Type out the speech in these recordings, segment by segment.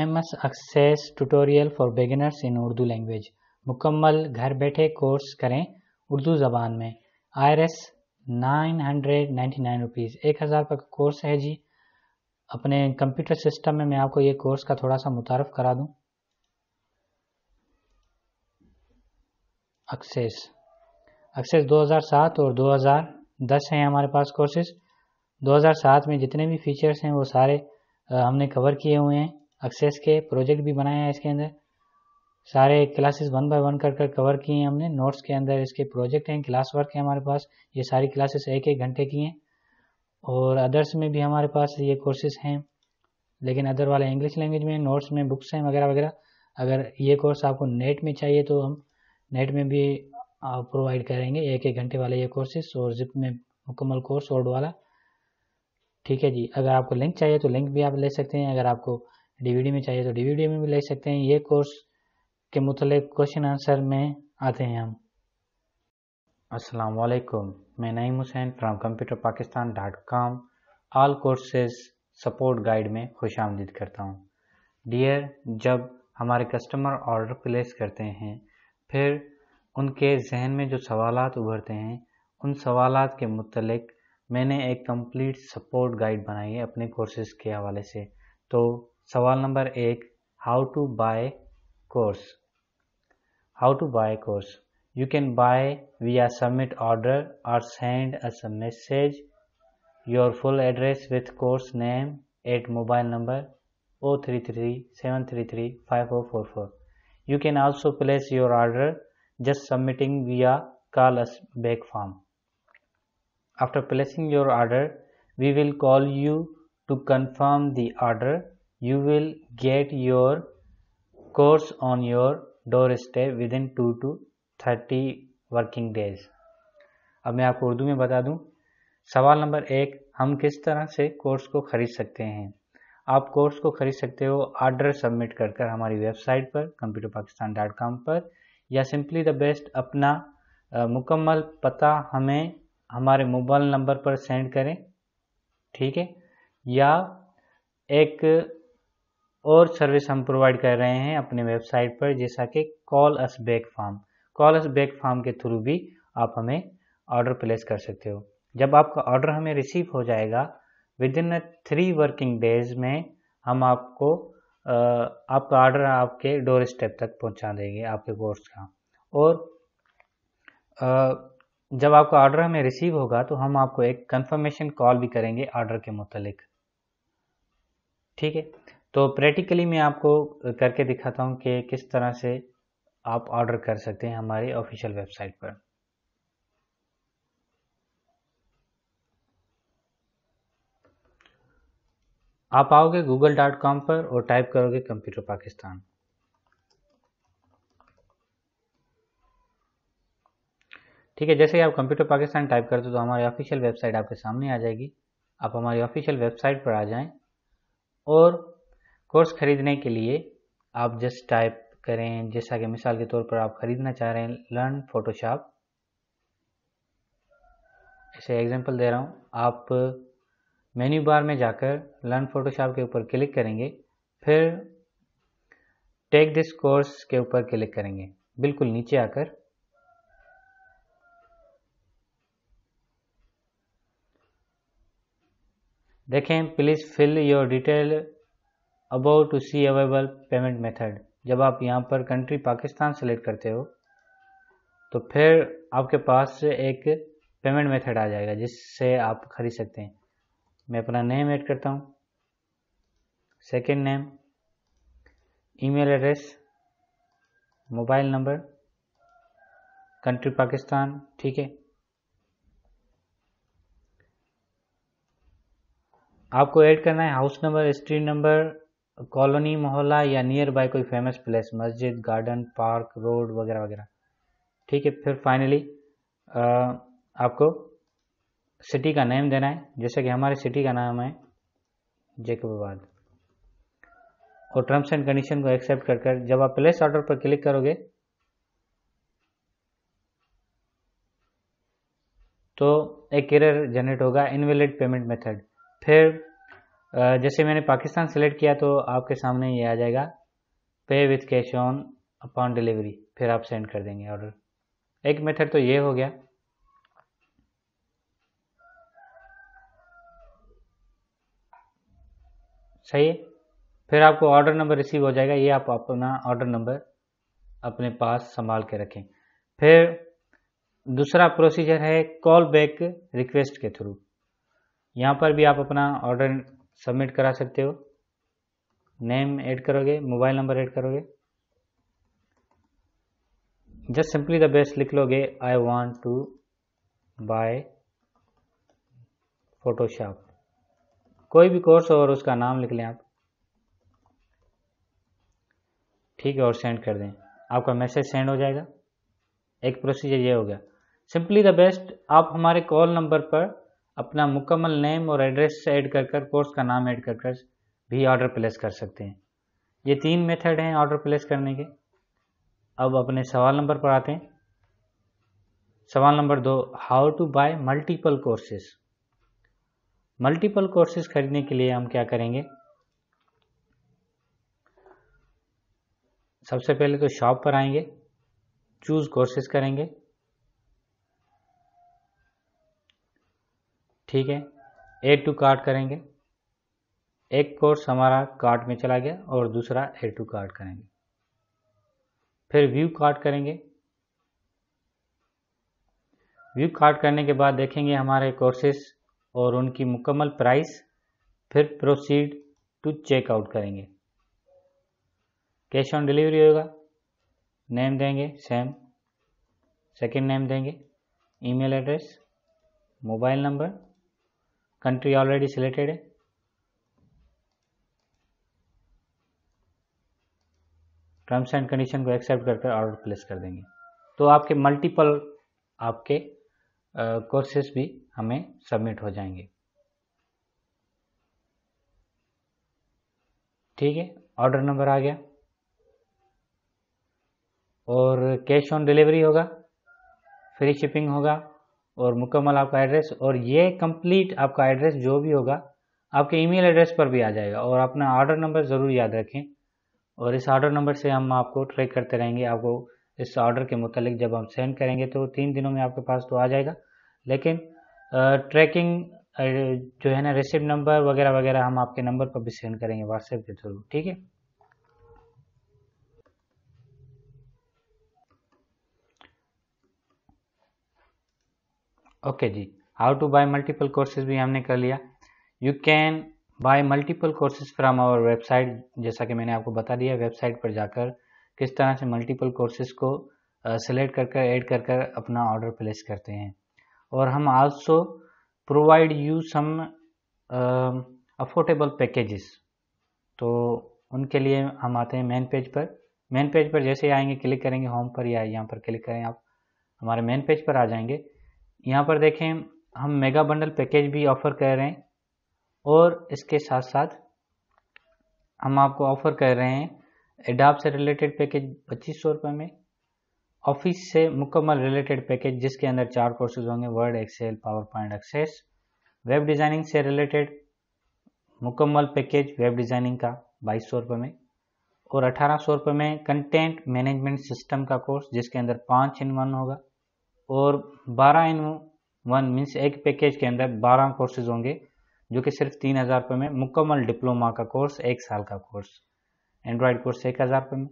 M S Access tutorial for beginners in Urdu language मुकम्मल घर बैठे कोर्स करें उर्दू ज़बान में I R S nine hundred ninety nine rupees एक हज़ार का कोर्स है जी अपने कंप्यूटर सिस्टम में मैं आपको ये कोर्स का थोड़ा सा मुतारफ़ करा दूँ एक्सेस एक्सेस 2007 और 2010 हैं हमारे पास कोर्सेज 2007 में जितने भी फीचर्स हैं वो सारे हमने कवर किए हुए हैं एक्सेस के प्रोजेक्ट भी बनाया है इसके अंदर सारे क्लासेस वन बाय वन कर कर कवर किए हैं हमने नोट्स के अंदर इसके प्रोजेक्ट हैं क्लास वर्क है हमारे पास ये सारी क्लासेस एक एक घंटे की हैं और अदर्स में भी हमारे पास ये कोर्सेज हैं लेकिन अदर वाले इंग्लिश लैंग्वेज में नोट्स में बुक्स हैं वगैरह वगैरह अगर ये कोर्स आपको नेट में चाहिए तो हम नेट में भी प्रोवाइड करेंगे एक एक घंटे वाले ये कोर्सेस और जिप में मुकम्मल कोर्स और वाला ठीक है जी अगर आपको लिंक चाहिए तो लिंक भी आप ले सकते हैं अगर आपको डीवीडी में चाहिए तो डीवीडी में भी ले सकते हैं ये कोर्स के मुतल क्वेश्चन आंसर में आते हैं हम अस्सलाम वालेकुम मैं Naeem Hussain from computer Pakistan dot com all courses support guide में खुश आमदीद करता हूँ डियर जब हमारे कस्टमर ऑर्डर प्लेस करते हैं फिर उनके जहन में जो सवाल उभरते हैं उन सवाल के मतलब मैंने एक कंप्लीट सपोर्ट गाइड बनाई है अपने कोर्सेज के हवाले से तो सवाल number एक how to buy course how to buy course you can buy via submit order or send us a message your full address with course name at mobile number 33 you can also place your order just submitting via call us back form after placing your order we will call you to confirm the order you will get your course on your doorstep within 2 to 30 working days अब मैं आपको उर्दू में बता दूं सवाल number एक हम किस तरह से कोर्स को ख़रीद सकते हैं आप कोर्स को ख़रीद सकते हो ऑर्डर सबमिट कर कर हमारी वेबसाइट पर कंप्यूटर पाकिस्तान डॉट कॉम पर या सिंपली द बेस्ट अपना आ, मुकम्मल पता हमें हमारे मोबाइल नंबर पर सेंड करें ठीक है या एक और सर्विस हम प्रोवाइड कर रहे हैं अपने वेबसाइट पर जैसा कि call us back form call us back form के थ्रू भी आप हमें ऑर्डर प्लेस कर सकते हो जब आपका ऑर्डर हमें रिसीव हो जाएगा within three working days में हम आपको आपका ऑर्डर आपके डोर स्टेप तक पहुंचा देंगे आपके कोर्स का और जब आपका ऑर्डर हमें रिसीव होगा तो हम आपको एक कंफर्मेशन कॉल भी करेंगे ऑर्डर के मुतलिक ठीक है तो प्रैक्टिकली मैं आपको करके दिखाता हूँ कि किस तरह से आप ऑर्डर कर सकते हैं हमारी ऑफिशियल वेबसाइट पर आप आओगे गूगल डॉट कॉम पर और टाइप करोगे कंप्यूटर पाकिस्तान ठीक है जैसे ही आप कंप्यूटर पाकिस्तान टाइप करते हो तो हमारी ऑफिशियल वेबसाइट आपके सामने आ जाएगी आप हमारी ऑफिशियल वेबसाइट पर आ जाएं और कोर्स खरीदने के लिए आप जस्ट टाइप करें जैसा कि मिसाल के तौर पर आप खरीदना चाह रहे हैं लर्न फोटोशॉप ऐसे एग्जांपल दे रहा हूँ आप मेन्यू बार में जाकर लर्न फोटोशॉप के ऊपर क्लिक करेंगे फिर टेक दिस कोर्स के ऊपर क्लिक करेंगे बिल्कुल नीचे आकर देखें please fill your detail about to see available payment method जब आप यहाँ पर कंट्री पाकिस्तान सेलेक्ट करते हो तो फिर आपके पास एक पेमेंट मेथड आ जाएगा जिससे आप खरीद सकते हैं मैं अपना नेम ऐड करता हूँ second name email address mobile number country Pakistan ठीक है आपको ऐड करना है house number street number colony मोहल्ला या नियर बाय कोई फेमस प्लेस मस्जिद गार्डन पार्क रोड वगैरह वगैरह ठीक है फिर फाइनली आपको सिटी का नेम देना है जैसे कि हमारे सिटी का नाम है जैकबाबाद और टर्म्स एंड कंडीशन को एक्सेप्ट कर कर जब आप प्लेस ऑर्डर पर क्लिक करोगे तो एक एरर जनरेट होगा इनवेलिड पेमेंट मेथड फिर जैसे मैंने पाकिस्तान सेलेक्ट किया तो आपके सामने ये आ जाएगा pay with cash on upon delivery फिर आप सेंड कर देंगे ऑर्डर एक मेथड तो ये हो गया सही है फिर आपको ऑर्डर नंबर रिसीव हो जाएगा ये आप अपना ऑर्डर नंबर अपने पास संभाल के रखें फिर दूसरा प्रोसीजर है कॉल बैक रिक्वेस्ट के थ्रू यहाँ पर भी आप अपना ऑर्डर सबमिट करा सकते हो नेम ऐड करोगे मोबाइल नंबर ऐड करोगे जस्ट सिंपली द बेस्ट लिख लोगे I want to buy Photoshop कोई भी कोर्स और उसका नाम लिख लें आप ठीक है और सेंड कर दें आपका मैसेज सेंड हो जाएगा एक प्रोसीजर ये हो गया सिंपली द बेस्ट आप हमारे कॉल नंबर पर अपना मुकम्मल नेम और एड्रेस ऐड कर कर कोर्स का नाम ऐड कर कर भी ऑर्डर प्लेस कर सकते हैं ये तीन मेथड हैं ऑर्डर प्लेस करने के अब अपने सवाल नंबर पर आते हैं सवाल नंबर दो how to buy multiple courses multiple courses खरीदने के लिए हम क्या करेंगे सबसे पहले तो शॉप पर आएंगे चूज कोर्सेज करेंगे ठीक है एड टू कार्ड करेंगे एक कोर्स हमारा कार्ड में चला गया और दूसरा एड टू कार्ड करेंगे फिर व्यू कार्ड करेंगे व्यू कार्ड करने के बाद देखेंगे हमारे कोर्सेस और उनकी मुकम्मल प्राइस फिर प्रोसीड टू चेकआउट करेंगे कैश ऑन डिलीवरी होगा नेम देंगे सेम सेकंड नेम देंगे email address mobile number country already selected terms and condition को एक्सेप्ट करके ऑर्डर प्लेस कर देंगे तो आपके मल्टीपल आपके कोर्सेस भी हमें सबमिट हो जाएंगे ठीक है ऑर्डर नंबर आ गया और कैश ऑन डिलीवरी होगा फ्री शिपिंग होगा और मुकम्मल आपका एड्रेस और ये कंप्लीट आपका एड्रेस जो भी होगा आपके ईमेल एड्रेस पर भी आ जाएगा और अपना ऑर्डर नंबर ज़रूर याद रखें और इस ऑर्डर नंबर से हम आपको ट्रैक करते रहेंगे आपको इस ऑर्डर के मुतलिक जब हम सेंड करेंगे तो तीन दिनों में आपके पास तो आ जाएगा लेकिन ट्रैकिंग जो है ना रिसिप्ट नंबर वगैरह वगैरह हम आपके नंबर पर भी सेंड करेंगे व्हाट्सएप के थ्रू ठीक है ओके जी how to buy multiple courses भी हमने कर लिया you can buy multiple courses from our website जैसा कि मैंने आपको बता दिया वेबसाइट पर जाकर किस तरह से मल्टीपल कोर्सेज को सेलेक्ट uh, कर कर एड कर कर अपना ऑर्डर प्लेस करते हैं और हम also provide you some affordable packages तो उनके लिए हम आते हैं मेन पेज पर मेन पेज पर जैसे ही आएंगे क्लिक करेंगे होम पर या यहाँ पर क्लिक करें आप हमारे मेन पेज पर आ जाएंगे यहाँ पर देखें हम मेगा बंडल पैकेज भी ऑफ़र कर रहे हैं और इसके साथ साथ हम आपको ऑफ़र कर रहे हैं एडाप से रिलेटेड पैकेज पच्चीस सौ रुपये में ऑफिस से मुकम्मल रिलेटेड पैकेज जिसके अंदर चार कोर्सेज होंगे Word Excel PowerPoint Access web designing से रिलेटेड मुकम्मल पैकेज वेब डिज़ाइनिंग का बाईस सौ रुपये में और अठारह सौ रुपये में कंटेंट मैनेजमेंट सिस्टम का कोर्स जिसके अंदर पाँच इन वन होगा और 12 इन वन मीन्स एक पैकेज के अंदर 12 कोर्सेज होंगे जो कि सिर्फ तीन हज़ार रुपये में मुकम्मल डिप्लोमा का कोर्स एक साल का कोर्स एंड्रॉयड कोर्स एक हज़ार रुपये में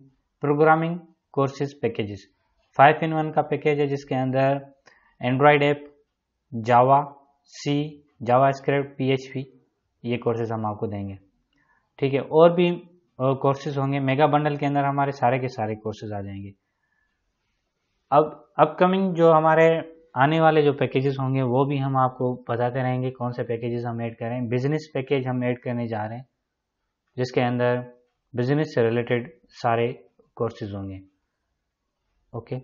programming courses packages five in one का पैकेज है जिसके अंदर Android app Java C JavaScript P ये कोर्सेज हम आपको देंगे ठीक है और भी कोर्सेज होंगे मेगा बंडल के अंदर हमारे सारे के सारे कोर्सेज आ जाएंगे अब अपकमिंग जो हमारे आने वाले जो पैकेजेस होंगे वो भी हम आपको बताते रहेंगे कौन से पैकेजेस हम ऐड करें बिजनेस पैकेज हम ऐड करने जा रहे हैं जिसके अंदर बिजनेस से रिलेटेड सारे कोर्सेज होंगे okay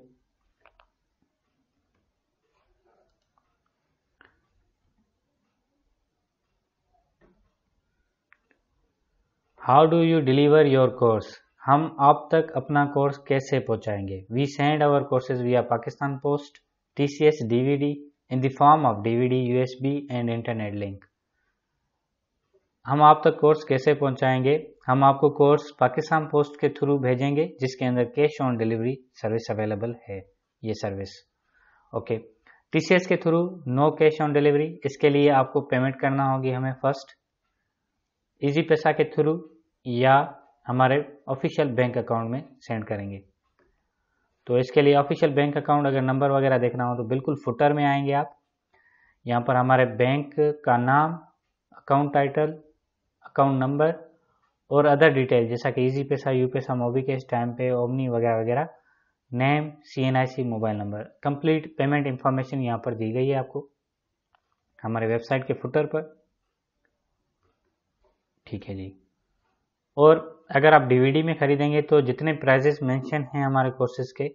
how do you deliver your course हम आप तक अपना कोर्स कैसे पहुंचाएंगे we send our courses we Pakistan post T C S D V D in the form of D V D U S B and internet link हम आप तक course कैसे पहुंचाएंगे हम आपको कोर्स पाकिस्तान पोस्ट के थ्रू भेजेंगे जिसके अंदर cash on delivery service available है ये सर्विस ओके टीसीएस के through no cash on delivery इसके लिए आपको पेमेंट करना होगी हमें फर्स्ट इजी पैसा के थ्रू या हमारे ऑफिशियल बैंक अकाउंट में सेंड करेंगे तो इसके लिए ऑफिशियल बैंक अकाउंट अगर नंबर वगैरह देखना हो तो बिल्कुल फुटर में आएंगे आप यहाँ पर हमारे बैंक का नाम अकाउंट टाइटल अकाउंट नंबर और अदर डिटेल जैसा कि Easypaisa UPaisa Mobicash Timepey Omni वगैरह वगैरह name C N I C mobile number complete payment information यहाँ पर दी गई है आपको हमारे वेबसाइट के फुटर पर ठीक है जी और अगर आप डीवीडी में ख़रीदेंगे तो जितने प्राइजेस मेंशन हैं हमारे कोर्सेज के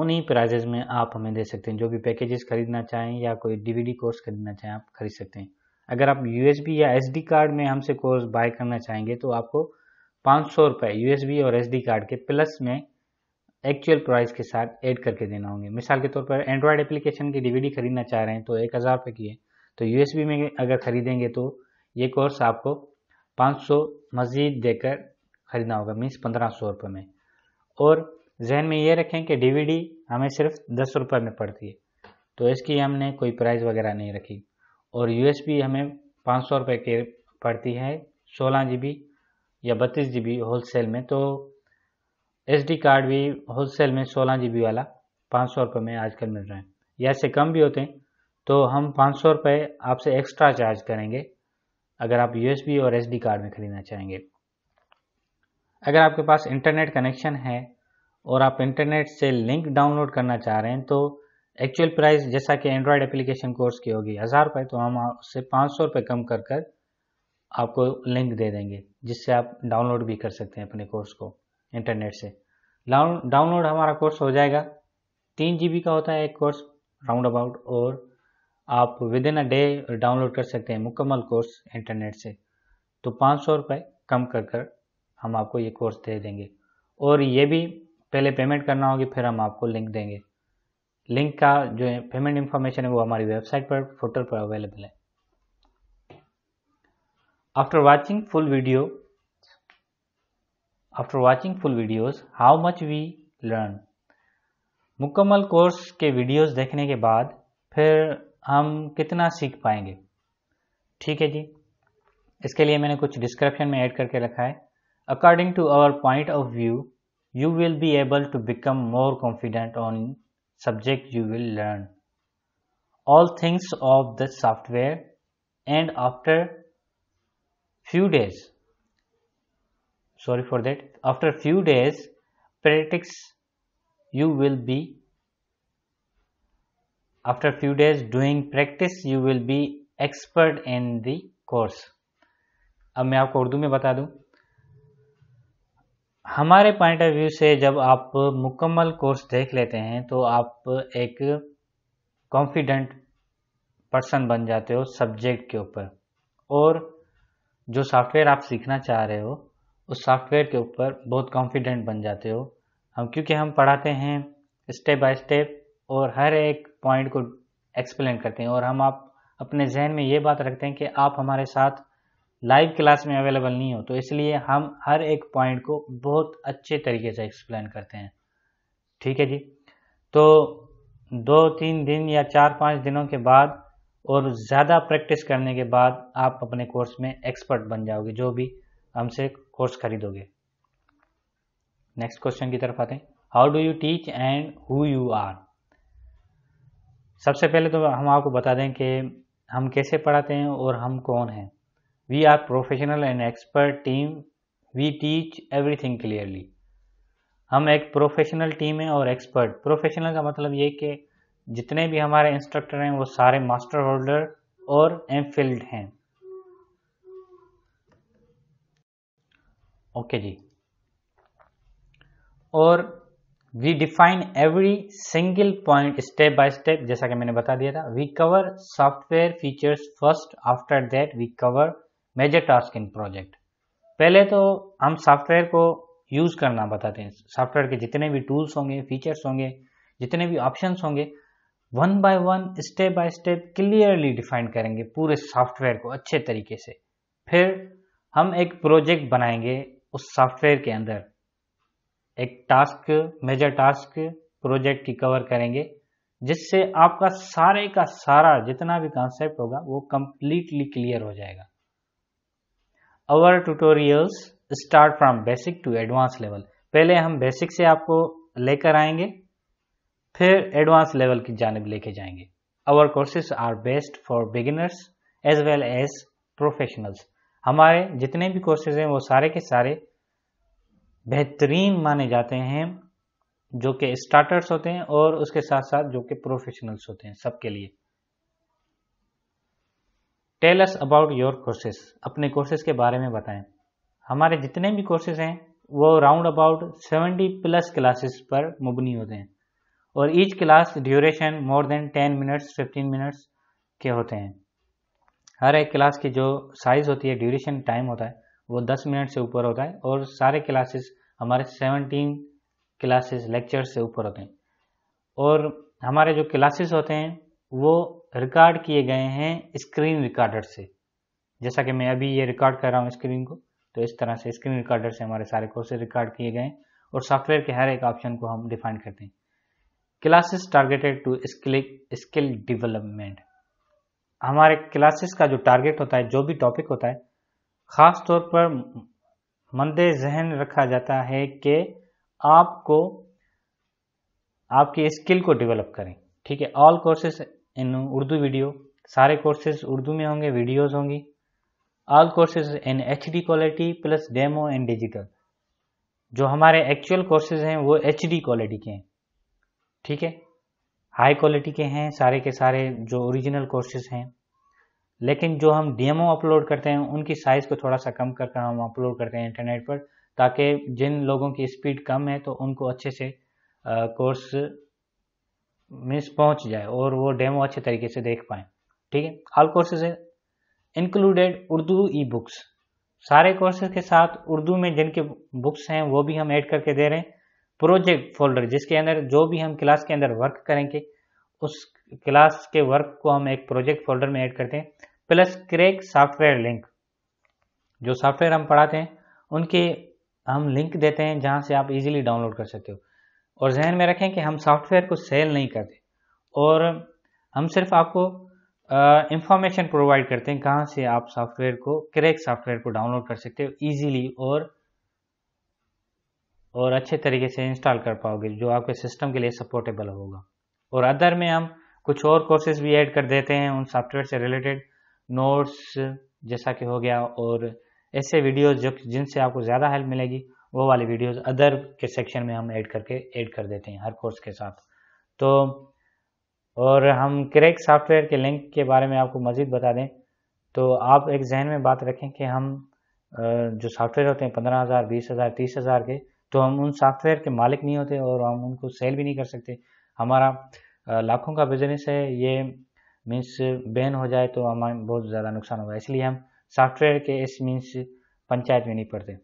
उन्हीं प्राइजेस में आप हमें दे सकते हैं जो भी पैकेजेस खरीदना चाहें या कोई डीवीडी कोर्स खरीदना चाहें आप खरीद सकते हैं अगर आप यूएसबी या एसडी कार्ड में हमसे कोर्स बाय करना चाहेंगे तो आपको पाँच सौ रुपये यू और एसडी कार्ड के प्लस में एक्चुअल प्राइस के साथ ऐड करके देना होंगे मिसाल के तौर पर एंड्रॉयड एप्लीकेशन की डी खरीदना चाह रहे हैं तो एक हज़ार रुपये की है तो यू में अगर ख़रीदेंगे तो ये कोर्स आपको 500 मज़ीद देकर ख़रीदना होगा मीन्स पंद्रह सौ रुपये में और जहन में ये रखें कि डीवीडी हमें सिर्फ दस रुपये में पड़ती है तो इसकी हमने कोई प्राइस वगैरह नहीं रखी और यूएसबी हमें पाँच सौ रुपये के पड़ती है सोलह बी या बत्तीस होल होलसेल में तो एसडी कार्ड भी होलसेल में सोलह बी वाला पाँच सौ रुपये में आजकल मिल रहा है या इससे कम भी होते हैं तो हम पाँच सौ रुपये आपसे एक्स्ट्रा चार्ज करेंगे अगर आप यूएसबी और एसडी कार्ड में ख़रीदना चाहेंगे अगर आपके पास इंटरनेट कनेक्शन है और आप इंटरनेट से लिंक डाउनलोड करना चाह रहे हैं तो एक्चुअल प्राइस जैसा कि एंड्रॉयड एप्लीकेशन कोर्स की होगी हज़ार रुपये तो हम उससे पाँच सौ रुपये कम कर कर आपको लिंक दे देंगे जिससे आप डाउनलोड भी कर सकते हैं अपने कोर्स को इंटरनेट से डाउनलोड हमारा कोर्स हो जाएगा तीन जी का होता है एक कोर्स राउंड अबाउट और आप within a day download कर सकते हैं मुकम्मल कोर्स इंटरनेट से तो पाँच सौ रुपये कम कर कर हम आपको ये कोर्स दे देंगे और ये भी पहले पेमेंट करना होगी फिर हम आपको लिंक देंगे लिंक का जो पेमेंट इंफॉर्मेशन है वो हमारी वेबसाइट पर पोर्टल पर अवेलेबल है after watching full video after watching full videos how much we learn मुकम्मल कोर्स के वीडियोज देखने के बाद फिर हम कितना सीख पाएंगे ठीक है जी इसके लिए मैंने कुछ डिस्क्रिप्शन में ऐड करके रखा है according to our point of view you will be able to become more confident on subject you will learn all things of the software and after few days sorry for that after few days practice you will be after few days doing practice you will be expert in the course अब मैं आपको उर्दू में बता दूं हमारे point of view से जब आप मुकम्मल कोर्स देख लेते हैं तो आप एक कॉन्फिडेंट पर्सन बन जाते हो सब्जेक्ट के ऊपर और जो सॉफ्टवेयर आप सीखना चाह रहे हो उस सॉफ्टवेयर के ऊपर बहुत कॉन्फिडेंट बन जाते हो हम क्योंकि हम पढ़ाते हैं स्टेप बाय स्टेप और हर एक पॉइंट को एक्सप्लेन करते हैं और हम आप अपने जहन में ये बात रखते हैं कि आप हमारे साथ लाइव क्लास में अवेलेबल नहीं हो तो इसलिए हम हर एक पॉइंट को बहुत अच्छे तरीके से एक्सप्लेन करते हैं ठीक है जी तो दो तीन दिन या चार पाँच दिनों के बाद और ज़्यादा प्रैक्टिस करने के बाद आप अपने कोर्स में एक्सपर्ट बन जाओगे जो भी हमसे कोर्स खरीदोगे नेक्स्ट क्वेश्चन की तरफ आते हैं how do you teach and who you are सबसे पहले तो हम आपको बता दें कि हम कैसे पढ़ाते हैं और हम कौन हैं we are professional and expert team we teach everything clearly हम एक प्रोफेशनल टीम है और एक्सपर्ट प्रोफेशनल का मतलब ये कि जितने भी हमारे इंस्ट्रक्टर हैं वो सारे मास्टर होल्डर और एम फील्ड हैं ओके जी और we define every single point step by step जैसा कि मैंने बता दिया था we cover software features first after that we cover major task in project पहले तो हम सॉफ्टवेयर को यूज़ करना बताते हैं सॉफ्टवेयर के जितने भी टूल्स होंगे फीचर्स होंगे जितने भी ऑप्शन होंगे one by one step by step clearly define करेंगे पूरे सॉफ्टवेयर को अच्छे तरीके से फिर हम एक प्रोजेक्ट बनाएंगे उस सॉफ्टवेयर के अंदर एक टास्क मेजर टास्क प्रोजेक्ट की कवर करेंगे जिससे आपका सारे का सारा जितना भी कॉन्सेप्ट होगा वो कंप्लीटली क्लियर हो जाएगा our tutorials start from basic to advance level पहले हम बेसिक से आपको लेकर आएंगे फिर एडवांस लेवल की जानब लेके जाएंगे our courses are best for beginners as well as professionals हमारे जितने भी कोर्सेज हैं वो सारे के सारे बेहतरीन माने जाते हैं जो कि स्टार्टर्स होते हैं और उसके साथ साथ जो कि प्रोफेशनल्स होते हैं सबके लिए tell us about your courses अपने कोर्सेज के बारे में बताएं हमारे जितने भी कोर्सेज हैं वो राउंड अबाउट 70 प्लस क्लासेस पर मुबनी होते हैं और each class duration more than 10 minutes 15 minutes के होते हैं हर एक क्लास की जो साइज़ होती है ड्यूरेशन टाइम होता है वो दस मिनट से ऊपर होता है और सारे क्लासेस हमारे सेवनटीन क्लासेस लेक्चर से ऊपर होते हैं और हमारे जो क्लासेस होते हैं वो रिकॉर्ड किए गए हैं स्क्रीन रिकॉर्डर से जैसा कि मैं अभी ये रिकॉर्ड कर रहा हूँ स्क्रीन को तो इस तरह से स्क्रीन रिकॉर्डर से हमारे सारे कोर्सेज रिकॉर्ड किए गए हैं और सॉफ्टवेयर के हर एक ऑप्शन को हम डिफाइन करते हैं classes targeted to skill skill development हमारे क्लासेस का जो टारगेट होता है जो भी टॉपिक होता है ख़ास तौर पर मंद जहन रखा जाता है कि आपको आपकी स्किल को डेवलप करें ठीक है all courses in Urdu video सारे कोर्सेज उर्दू में होंगे वीडियोस होंगी all courses in H D quality plus demo and digital जो हमारे एक्चुअल कोर्सेज हैं वो एच डी क्वालिटी के हैं ठीक है हाई क्वालिटी के हैं सारे के सारे जो ओरिजिनल कोर्सेज हैं लेकिन जो हम डीएमओ अपलोड करते हैं उनकी साइज़ को थोड़ा सा कम करके हम अपलोड करते हैं इंटरनेट पर ताकि जिन लोगों की स्पीड कम है तो उनको अच्छे से कोर्स मिस पहुंच जाए और वो डेमो अच्छे तरीके से देख पाए ठीक है all courses included Urdu e books सारे कोर्सेज के साथ उर्दू में जिनके बुक्स हैं वो भी हम ऐड करके दे रहे हैं प्रोजेक्ट फोल्डर जिसके अंदर जो भी हम क्लास के अंदर वर्क करेंगे उस क्लास के वर्क को हम एक प्रोजेक्ट फोल्डर में ऐड करते हैं प्लस क्रेक सॉफ्टवेयर लिंक जो सॉफ्टवेयर हम पढ़ाते हैं उनके हम लिंक देते हैं जहाँ से आप इजीली डाउनलोड कर सकते हो और जहन में रखें कि हम सॉफ्टवेयर को सेल नहीं करते और हम सिर्फ आपको इंफॉर्मेशन प्रोवाइड करते हैं कहाँ से आप सॉफ्टवेयर को क्रेक सॉफ्टवेयर को डाउनलोड कर सकते हो इजीली और और अच्छे तरीके से इंस्टॉल कर पाओगे जो आपके सिस्टम के लिए सपोर्टेबल होगा और अदर में हम कुछ और कोर्सेज भी ऐड कर देते हैं उन सॉफ्टवेयर से रिलेटेड नोट्स जैसा कि हो गया और ऐसे वीडियोस जो जिनसे आपको ज़्यादा हेल्प मिलेगी वो वाले वीडियोस अदर के सेक्शन में हम ऐड करके ऐड कर देते हैं हर कोर्स के साथ तो और हम क्रेक सॉफ्टवेयर के लिंक के बारे में आपको मज़ीद बता दें तो आप एक जहन में बात रखें कि हम जो सॉफ्टवेयर होते हैं पंद्रह हज़ार बीस हज़ार तीस हज़ार के तो हम उन सॉफ्टवेयर के मालिक नहीं होते और हम उनको सेल भी नहीं कर सकते हमारा लाखों का बिजनेस है ये मीन्स बैन uh, हो जाए तो हमारे बहुत ज़्यादा नुकसान होगा इसलिए हम सॉफ्टवेयर के इस मीन्स पंचायत में नहीं पढ़ते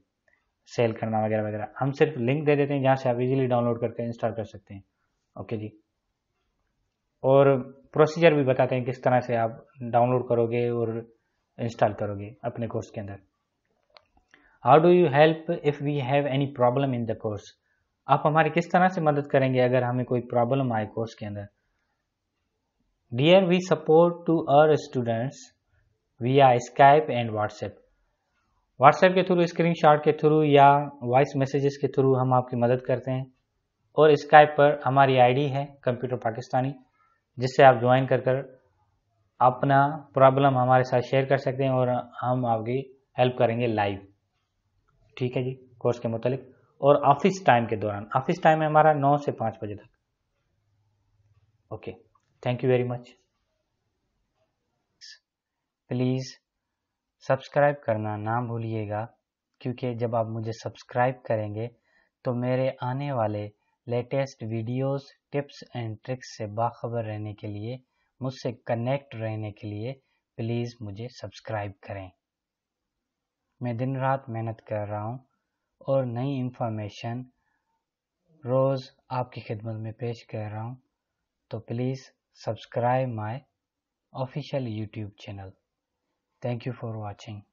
सेल करना वगैरह वगैरह हम सिर्फ लिंक दे देते हैं जहाँ से आप इजीली डाउनलोड करके इंस्टॉल कर सकते हैं ओके जी और प्रोसीजर भी बताते हैं किस तरह से आप डाउनलोड करोगे और इंस्टॉल करोगे अपने कोर्स के अंदर how do you help if we have any problem in the course आप हमारी किस तरह से मदद करेंगे अगर हमें कोई प्रॉब्लम आए कोर्स के अंदर we support to our students we are Skype and WhatsApp WhatsApp के थ्रू स्क्रीनशॉट के थ्रू या वॉइस मैसेजेस के थ्रू हम आपकी मदद करते हैं और स्काइप पर हमारी आईडी है कंप्यूटर पाकिस्तानी जिससे आप ज्वाइन कर कर अपना प्रॉब्लम हमारे साथ शेयर कर सकते हैं और हम आपकी हेल्प करेंगे लाइव ठीक है जी कोर्स के मुतालिक और ऑफिस टाइम के दौरान ऑफिस टाइम है हमारा नौ से पाँच बजे तक okay thank you very much please subscribe करना ना भूलिएगा क्योंकि जब आप मुझे सब्सक्राइब करेंगे तो मेरे आने वाले latest videos tips and tricks से बाखबर रहने के लिए मुझसे कनेक्ट रहने के लिए प्लीज़ मुझे सब्सक्राइब करें मैं दिन रात मेहनत कर रहा हूँ और नई इन्फॉर्मेशन रोज़ आपकी खिदमत में पेश कर रहा हूँ तो please subscribe my official YouTube channel. Thank you for watching.